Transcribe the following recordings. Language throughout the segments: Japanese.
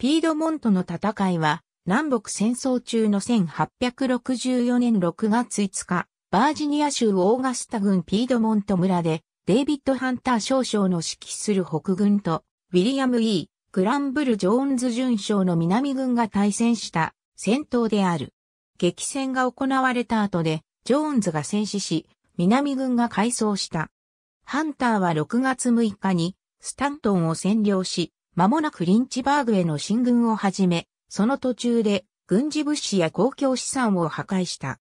ピードモントの戦いは、南北戦争中の1864年6月5日、バージニア州オーガスタ郡ピードモント村で、デイビッド・ハンター少将の指揮する北軍と、ウィリアム・ E・ グランブル・ジョーンズ巡将の南軍が対戦した戦闘である。激戦が行われた後で、ジョーンズが戦死し、南軍が改装した。ハンターは6月6日に、スタントンを占領し、間もなくリンチバーグへの進軍を始め、その途中で軍事物資や公共資産を破壊した。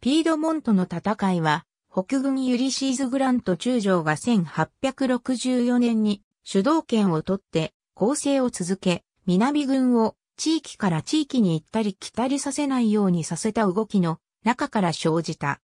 ピードモントの戦いは、北軍ユリシーズ・グラント中将が1864年に主導権を取って攻勢を続け、南軍を地域から地域に行ったり来たりさせないようにさせた動きの中から生じた。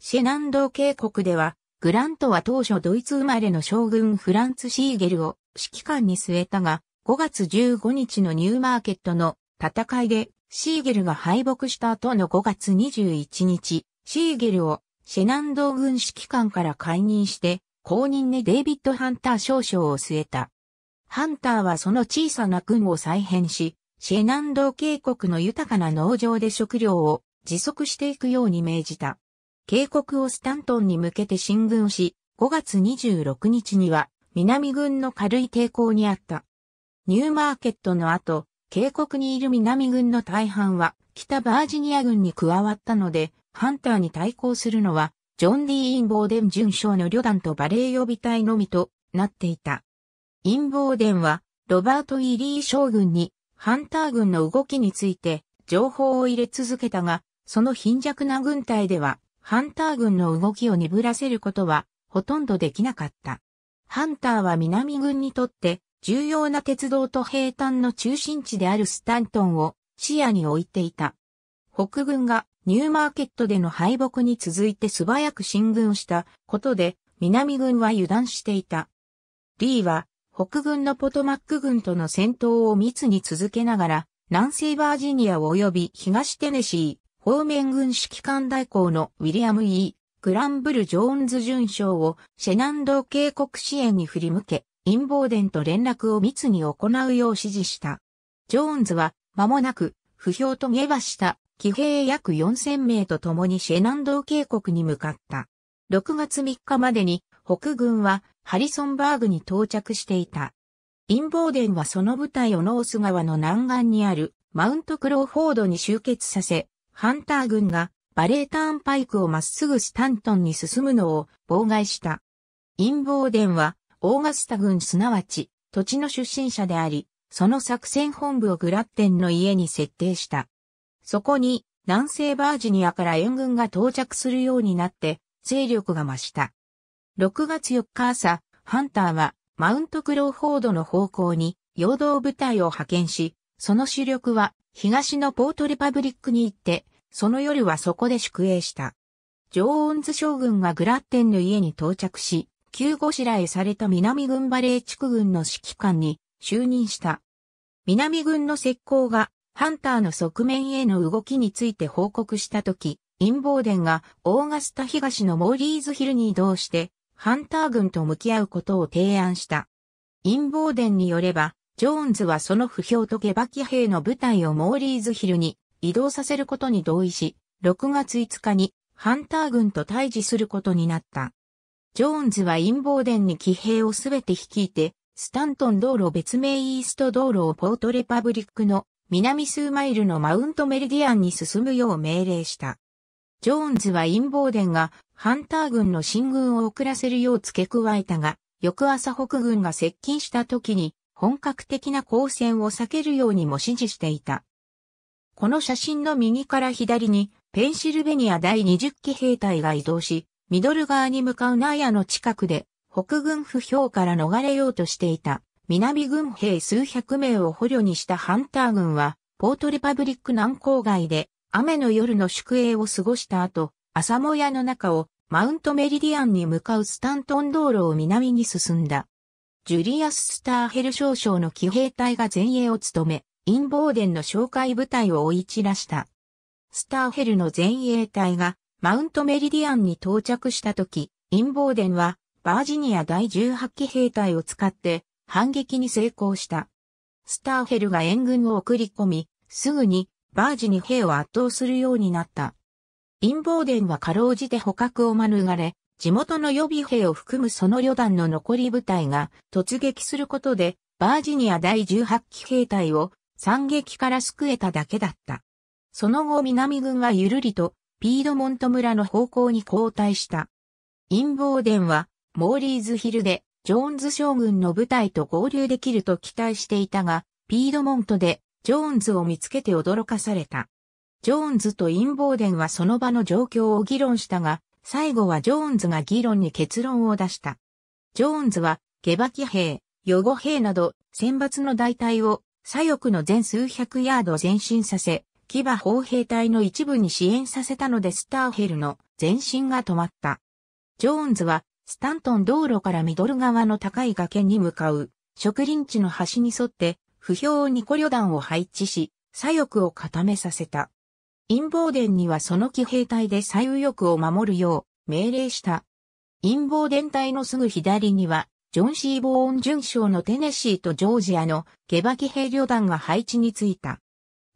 シェナンドー渓谷ではグラントは当初ドイツ生まれの将軍フランツ・シーゲルを指揮官に据えたが、5月15日のニューマーケットの戦いでシーゲルが敗北した後の5月21日、シーゲルをシェナンドー軍指揮官から解任して、公認でデイビッド・ハンター少将を据えた。ハンターはその小さな軍を再編し、シェナンドー渓谷の豊かな農場で食料を持続していくように命じた。渓谷をスタントンに向けて進軍し、5月26日には南軍の軽い抵抗にあった。ニューマーケットの後、渓谷にいる南軍の大半は北バージニア軍に加わったので、ハンターに対抗するのは、ジョン・ディー・インボーデン準将の旅団とバレー予備隊のみとなっていた。インボーデンは、ロバート・イリー将軍に、ハンター軍の動きについて、情報を入れ続けたが、その貧弱な軍隊では、ハンター軍の動きを鈍らせることはほとんどできなかった。ハンターは南軍にとって重要な鉄道と平坦の中心地であるスタントンを視野に置いていた。北軍がニューマーケットでの敗北に続いて素早く進軍したことで南軍は油断していた。リーは北軍のポトマック軍との戦闘を密に続けながら南西バージニア及び東テネシー、欧面軍指揮官代行のウィリアム・ E・ グランブル・ジョーンズ准将をシェナンド渓谷支援に振り向け、陰謀伝と連絡を密に行うよう指示した。ジョーンズは間もなく不評と下馬した騎兵約4000名と共にシェナンド渓谷に向かった。6月3日までに北軍はハリソンバーグに到着していた。陰謀伝はその部隊をノース川の南岸にあるマウントクローフォードに集結させ、ハンター軍がバレーターンパイクをまっすぐスタントンに進むのを妨害した。陰謀伝はオーガスタ軍すなわち土地の出身者であり、その作戦本部をグラッテンの家に設定した。そこに南西バージニアから援軍が到着するようになって勢力が増した。6月4日朝、ハンターはマウントクローフォードの方向に陽動部隊を派遣し、その主力は東のポートレパブリックに行って、その夜はそこで宿営した。ジョーンズ将軍がグラッテンの家に到着し、旧ごしらえされた南軍バレー地区軍の指揮官に就任した。南軍の石膏がハンターの側面への動きについて報告したとき、陰謀殿がオーガスタ東のモーリーズヒルに移動して、ハンター軍と向き合うことを提案した。陰謀殿によれば、ジョーンズはその不評と下馬騎兵の部隊をモーリーズヒルに移動させることに同意し、6月5日にハンター軍と対峙することになった。ジョーンズは陰謀殿に騎兵をすべて率いて、スタントン道路別名イースト道路をポートレパブリックの南数マイルのマウントメリディアンに進むよう命令した。ジョーンズは陰謀殿がハンター軍の進軍を遅らせるよう付け加えたが、翌朝北軍が接近した時に本格的な交戦を避けるようにも指示していた。この写真の右から左に、ペンシルベニア第20機兵隊が移動し、ミドル側に向かうナイアの近くで、北軍不評から逃れようとしていた、南軍兵数百名を捕虜にしたハンター軍は、ポートリパブリック南郊外で、雨の夜の宿営を過ごした後、朝もやの中を、マウントメリディアンに向かうスタントン道路を南に進んだ。ジュリアス・スターヘル少将の騎兵隊が前衛を務め、インボーデンの紹介部隊を追い散らした。スターヘルの前衛隊がマウントメリディアンに到着した時、インボーデンはバージニア第18騎兵隊を使って反撃に成功した。スターヘルが援軍を送り込み、すぐにバージに兵を圧倒するようになった。インボーデンはかろうじて捕獲を免れ、地元の予備兵を含むその旅団の残り部隊が突撃することで、バージニア第18期兵隊を惨劇から救えただけだった。その後南軍はゆるりとピードモント村の方向に後退した。陰謀殿はモーリーズヒルでジョーンズ将軍の部隊と合流できると期待していたが、ピードモントでジョーンズを見つけて驚かされた。ジョーンズと陰謀殿はその場の状況を議論したが、最後はジョーンズが議論に結論を出した。ジョーンズは、下馬騎兵、予後兵など、選抜の大隊を、左翼の全数百ヤード前進させ、騎馬砲兵隊の一部に支援させたのでスターヘルの前進が止まった。ジョーンズは、スタントン道路からミドル側の高い崖に向かう、植林地の端に沿って、不評ニコ旅団を配置し、左翼を固めさせた。陰謀殿にはその騎兵隊で左右翼を守るよう命令した。陰謀殿隊のすぐ左には、ジョン・シー・ボーン巡将のテネシーとジョージアの下馬騎兵旅団が配置についた。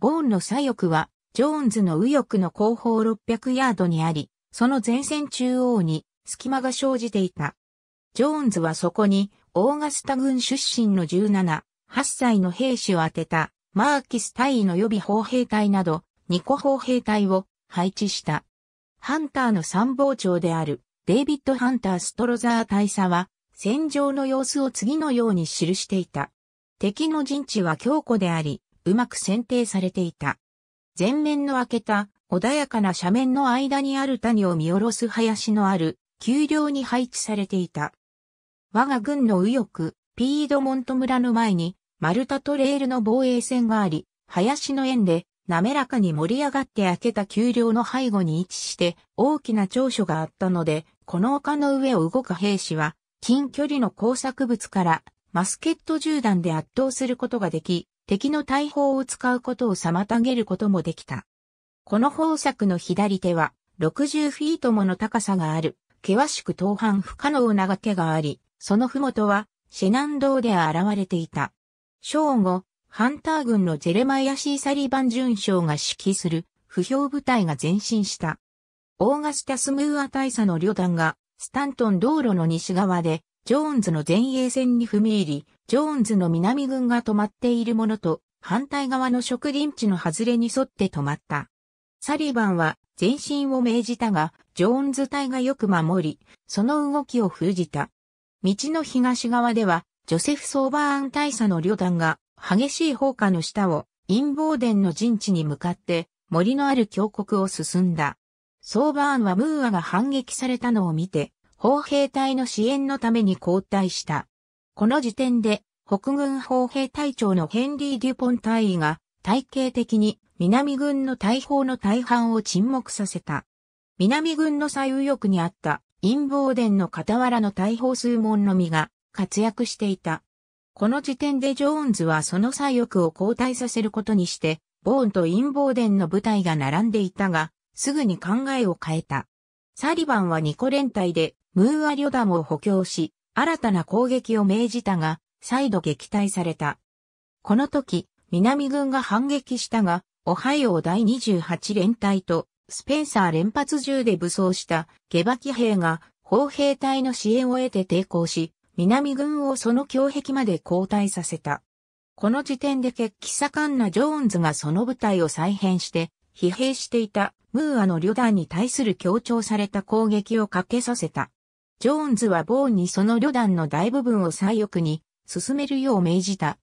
ボーンの左翼は、ジョーンズの右翼の後方600ヤードにあり、その前線中央に隙間が生じていた。ジョーンズはそこに、オーガスタ軍出身の17、8歳の兵士を当てた、マーキス大尉の予備砲兵隊など、ニ個砲兵隊を配置した。ハンターの参謀長であるデイビッド・ハンター・ストロザー大佐は戦場の様子を次のように記していた。敵の陣地は強固であり、うまく選定されていた。前面の開けた穏やかな斜面の間にある谷を見下ろす林のある丘陵に配置されていた。我が軍の右翼、ピードモント村の前に、マルタトレールの防衛線があり、林の縁で滑らかに盛り上がって開けた丘陵の背後に位置して大きな長所があったので、この丘の上を動く兵士は、近距離の工作物からマスケット銃弾で圧倒することができ、敵の大砲を使うことを妨げることもできた。この方策の左手は、60フィートもの高さがある、険しく登攀不可能な崖があり、その麓は、シェナン島で現れていた。正午、ハンター軍のジェレマイア・シー・サリバン准将が指揮する不評部隊が前進した。オーガスタスムーア大佐の旅団がスタントン道路の西側でジョーンズの前衛線に踏み入り、ジョーンズの南軍が止まっているものと反対側の植林地の外れに沿って止まった。サリバンは前進を命じたが、ジョーンズ隊がよく守り、その動きを封じた。道の東側では、ジョセフ・ソーバーン大佐の旅団が激しい放火の下を陰謀殿の陣地に向かって森のある峡谷を進んだ。ソーバーンはムーアが反撃されたのを見て、砲兵隊の支援のために交代した。この時点で、北軍砲兵隊長のヘンリー・デュポン隊員が、体系的に南軍の大砲の大半を沈黙させた。南軍の左右翼にあった陰謀殿の傍らの大砲数門のみが活躍していた。この時点でジョーンズはその左翼を交代させることにして、ボーンとインボーデンの部隊が並んでいたが、すぐに考えを変えた。サリバンはニコ連隊で、ムーア旅団を補強し、新たな攻撃を命じたが、再度撃退された。この時、南軍が反撃したが、オハイオ第28連隊と、スペンサー連発銃で武装した、下馬騎兵が、砲兵隊の支援を得て抵抗し、南軍をその胸壁まで後退させた。この時点で決起盛んなジョーンズがその部隊を再編して、疲弊していたムーアの旅団に対する強調された攻撃をかけさせた。ジョーンズはボーンにその旅団の大部分を左翼に進めるよう命じた。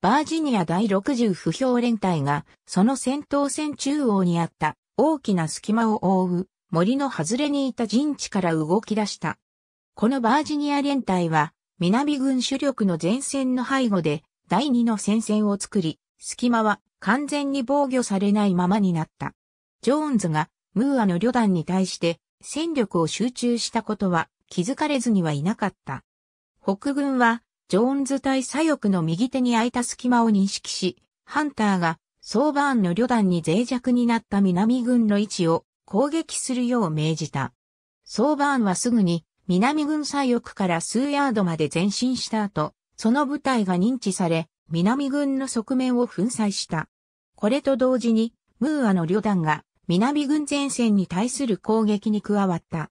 バージニア第60不評連隊がその戦闘線中央にあった大きな隙間を覆う森の外れにいた陣地から動き出した。このバージニア連隊は南軍主力の前線の背後で第2の戦線を作り、隙間は完全に防御されないままになった。ジョーンズがムーアの旅団に対して戦力を集中したことは気づかれずにはいなかった。北軍はジョーンズ対左翼の右手に空いた隙間を認識し、ハンターがソーバーンの旅団に脆弱になった南軍の位置を攻撃するよう命じた。ソーバーンはすぐに南軍左翼から数ヤードまで前進した後、その部隊が認知され、南軍の側面を粉砕した。これと同時に、ムーアの旅団が南軍前線に対する攻撃に加わった。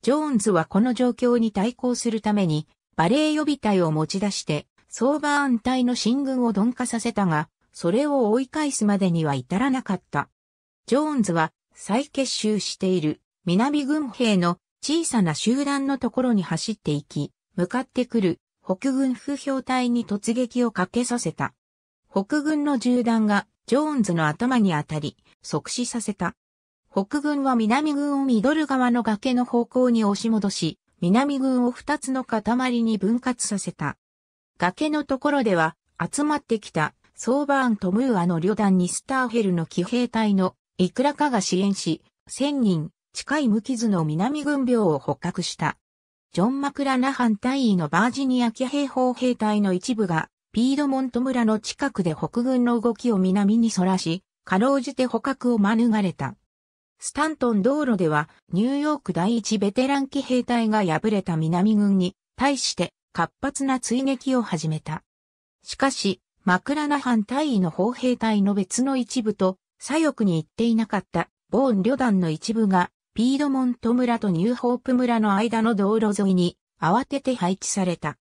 ジョーンズはこの状況に対抗するために、バレー予備隊を持ち出して、ソーバーン隊の進軍を鈍化させたが、それを追い返すまでには至らなかった。ジョーンズは再結集している南軍兵の小さな集団のところに走っていき、向かってくる北軍風評隊に突撃をかけさせた。北軍の銃弾がジョーンズの頭に当たり、即死させた。北軍は南軍をミドル側の崖の方向に押し戻し、南軍を二つの塊に分割させた。崖のところでは集まってきたソーバーンとムーアの旅団にスターヘルの騎兵隊のいくらかが支援し、千人近い無傷の南軍病を捕獲した。ジョン・マクラナハン大尉のバージニア騎兵砲兵隊の一部が、ピードモント村の近くで北軍の動きを南にそらし、かろうじて捕獲を免れた。スタントン道路では、ニューヨーク第一ベテラン騎兵隊が敗れた南軍に、対して活発な追撃を始めた。しかし、マクラナハン大尉の砲兵隊の別の一部と、左翼に行っていなかった、ボーン旅団の一部が、ピードモント村とニューホープ村の間の道路沿いに慌てて配置された。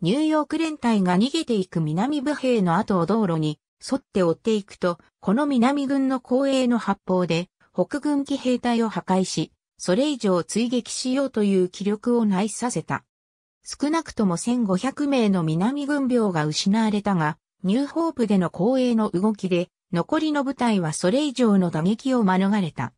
ニューヨーク連隊が逃げていく南部兵の後を道路に沿って追っていくと、この南軍の後衛の発砲で北軍機兵隊を破壊し、それ以上追撃しようという気力をないさせた。少なくとも1500名の南軍病が失われたが、ニューホープでの後衛の動きで、残りの部隊はそれ以上の打撃を免れた。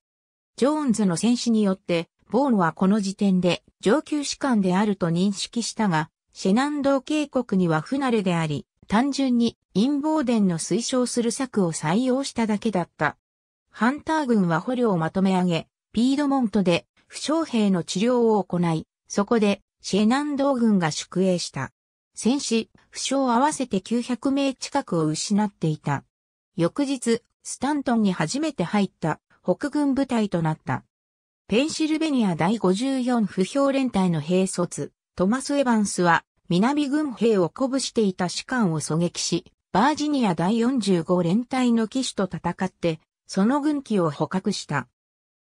ジョーンズの戦死によって、ボーンはこの時点で上級士官であると認識したが、シェナンドー渓谷には不慣れであり、単純に陰謀伝の推奨する策を採用しただけだった。ハンター軍は捕虜をまとめ上げ、ピードモントで負傷兵の治療を行い、そこでシェナンドー軍が宿営した。戦死、負傷合わせて900名近くを失っていた。翌日、スタントンに初めて入った北軍部隊となった。ペンシルベニア第54不評連隊の兵卒、トマス・エヴァンスは、南軍兵を鼓舞していた士官を狙撃し、バージニア第45連隊の騎手と戦って、その軍機を捕獲した。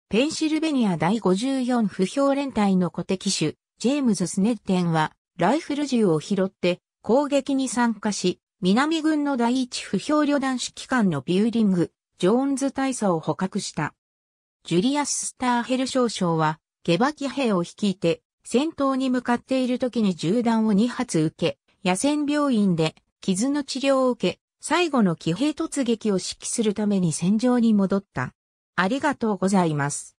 ペンシルベニア第54不評連隊の小手騎手、ジェームズ・スネッテンは、ライフル銃を拾って、攻撃に参加し、南軍の第一不評旅団指揮官のビューリング、ジョーンズ大佐を捕獲した。ジュリアス・スターヘル少将は、下馬騎兵を率いて、戦闘に向かっている時に銃弾を2発受け、野戦病院で傷の治療を受け、最後の騎兵突撃を指揮するために戦場に戻った。ありがとうございます。